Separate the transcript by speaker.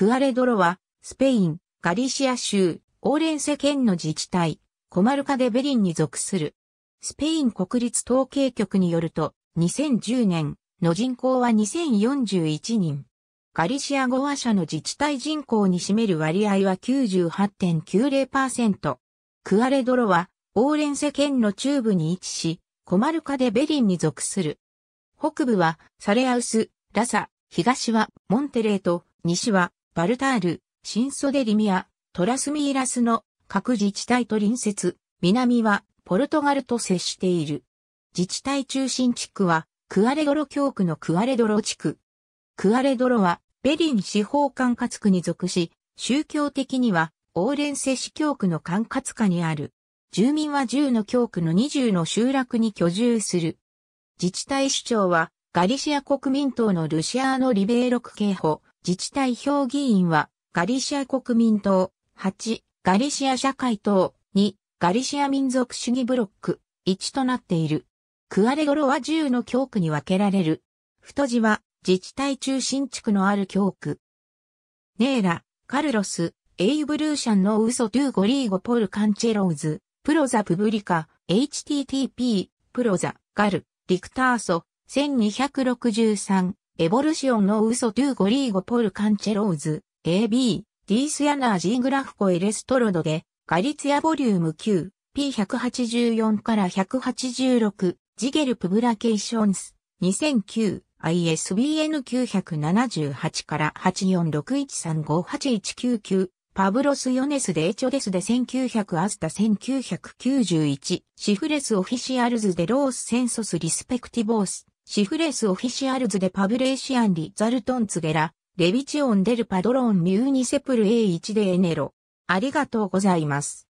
Speaker 1: クアレドロは、スペイン、ガリシア州、オーレンセ県の自治体、コマルカデベリンに属する。スペイン国立統計局によると、2010年の人口は2041人。ガリシア語話者の自治体人口に占める割合は98.90%。クアレドロは、オーレンセ県の中部に位置し、コマルカデベリンに属する。北部は、サレアウス、ラサ、東は、モンテレーと、西は、バルタール、新デリミア、トラスミイラスの各自治体と隣接、南はポルトガルと接している。自治体中心地区はクアレドロ教区のクアレドロ地区。クアレドロはベリン司法管轄区に属し、宗教的にはオーレンセ市教区の管轄下にある。住民は10の教区の20の集落に居住する。自治体首長はガリシア国民党のルシアーノ・リベーロク警報、自治体評議員は、ガリシア国民党、8、ガリシア社会党、2、ガリシア民族主義ブロック、1となっている。クアレゴロは10の教区に分けられる。太字は、自治体中心地区のある教区。ネーラ、カルロス、エイブルーシャンのウソトゥーゴリーゴポルカンチェローズ、プロザプブリカ、http、プロザ、ガル、リクターソ、1263。エボルシオンのウソトゥーゴリーゴポルカンチェローズ、AB、ディースヤナージーグラフコエレストロドで、ガリツヤボリューム9、P184 から186、ジゲルプブラケーションス、2009、ISBN 978から8 4 6 1 3 5 8 1 9 9パブロス・ヨネス・デーチョデスで1900アスタ1991、シフレス・オフィシアルズ・デロース・センソス・リスペクティボース、シフレスオフィシアルズでパブレーシアンリザルトンツゲラ、レビチオンデルパドロンミューニセプル A1 でエネロ。ありがとうございます。